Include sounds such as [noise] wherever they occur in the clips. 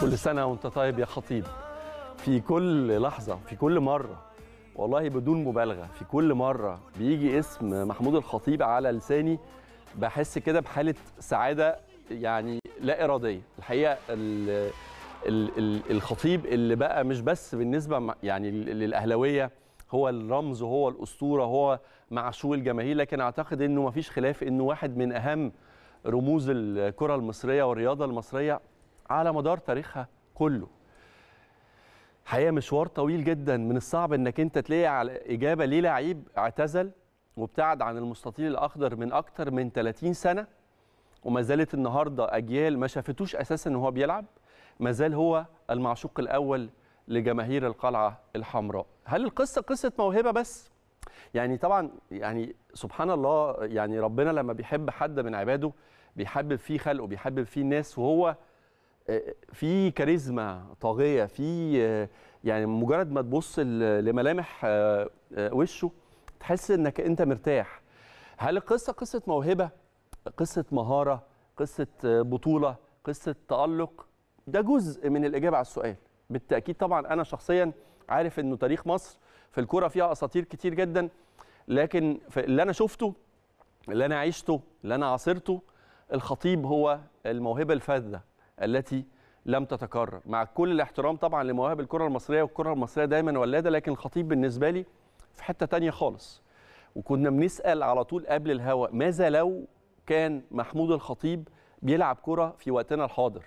كل سنة وأنت طيب يا خطيب في كل لحظة في كل مرة والله بدون مبالغة في كل مرة بيجي اسم محمود الخطيب على لساني بحس كده بحالة سعادة يعني لا إرادية الحقيقة الخطيب اللي بقى مش بس بالنسبة يعني للأهلوية هو الرمز هو الأسطورة هو معشوق الجماهير لكن أعتقد أنه مفيش خلاف أنه واحد من أهم رموز الكرة المصرية والرياضة المصرية على مدار تاريخها كله حقيقه مشوار طويل جدا من الصعب انك انت تلاقي على اجابه ليه لعيب اعتزل وابتعد عن المستطيل الاخضر من اكتر من 30 سنه وما زالت النهارده اجيال ما شافتوش اساسا ان هو بيلعب ما زال هو المعشوق الاول لجماهير القلعه الحمراء هل القصه قصه موهبه بس يعني طبعا يعني سبحان الله يعني ربنا لما بيحب حد من عباده بيحبب فيه خلقه بيحبب فيه الناس وهو في كاريزما طاغيه في يعني مجرد ما تبص لملامح آه، آه، وشه تحس انك انت مرتاح هل القصه قصه موهبه قصه مهاره قصه آه، بطوله قصه تالق ده جزء من الاجابه على السؤال بالتاكيد طبعا انا شخصيا عارف انه تاريخ مصر في الكوره فيها اساطير كتير جدا لكن اللي انا شفته اللي انا عشته اللي انا عاصرته الخطيب هو الموهبه الفذه التي لم تتكرر مع كل الاحترام طبعا لمواهب الكره المصريه والكره المصريه دايما ولاده لكن الخطيب بالنسبه لي في حته تانية خالص وكنا بنسال على طول قبل الهواء ماذا لو كان محمود الخطيب بيلعب كره في وقتنا الحاضر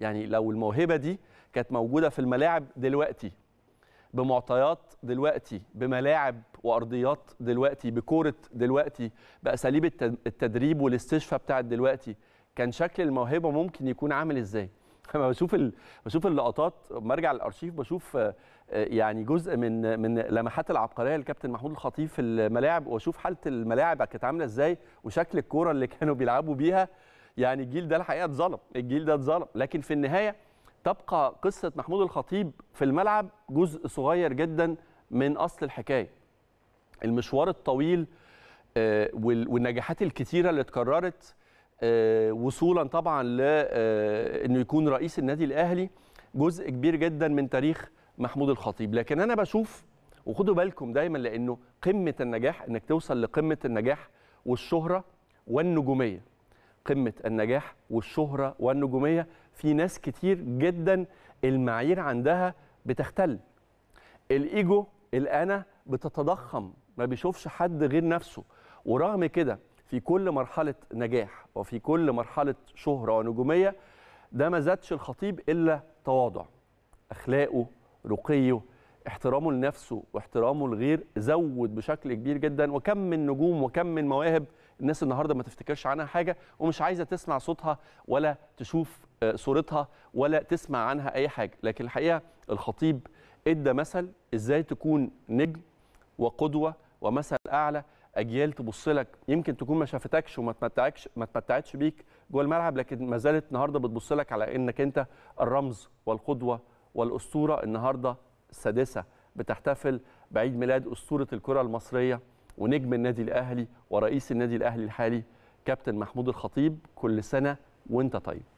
يعني لو الموهبه دي كانت موجوده في الملاعب دلوقتي بمعطيات دلوقتي بملاعب وارضيات دلوقتي بكوره دلوقتي باساليب التدريب والاستشفاء بتاعت دلوقتي كان شكل الموهبه ممكن يكون عامل ازاي لما [laughs] بشوف ال... بشوف اللقطات لما ارجع للارشيف بشوف آه، يعني جزء من من لمحات العبقريه لكابتن محمود الخطيب في الملاعب واشوف حاله الملاعب كانت عامله ازاي وشكل الكوره اللي [laughs] كانوا بيلعبوا بيها يعني الجيل ده الحقيقه اتظلم الجيل ده اتظلم لكن في النهايه تبقى قصه محمود الخطيب في الملعب جزء صغير جدا من اصل الحكايه المشوار الطويل آه، والنجاحات الكثيره اللي اتكررت آه، وصولا طبعا لانه آه، يكون رئيس النادي الاهلي جزء كبير جدا من تاريخ محمود الخطيب لكن انا بشوف وخدوا بالكم دايما لانه قمه النجاح انك توصل لقمه النجاح والشهره والنجوميه قمه النجاح والشهره والنجوميه في ناس كتير جدا المعايير عندها بتختل الايجو الانا بتتضخم ما بيشوفش حد غير نفسه ورغم كده في كل مرحله نجاح وفي كل مرحله شهره ونجوميه ده ما زادش الخطيب الا تواضع اخلاقه رقيه احترامه لنفسه واحترامه لغير زود بشكل كبير جدا وكم من نجوم وكم من مواهب الناس النهارده ما تفتكرش عنها حاجه ومش عايزه تسمع صوتها ولا تشوف آه، صورتها ولا تسمع عنها اي حاجه لكن الحقيقه الخطيب ادى مثل ازاي تكون نجم وقدوه ومثل اعلى اجيال تبص لك يمكن تكون ما شافتكش وما تمتعكش ما تمتعتش بيك جوه الملعب لكن ما زالت النهارده بتبص لك على انك انت الرمز والقدوه والاسطوره النهارده السادسه بتحتفل بعيد ميلاد اسطوره الكره المصريه ونجم النادي الاهلي ورئيس النادي الاهلي الحالي كابتن محمود الخطيب كل سنه وانت طيب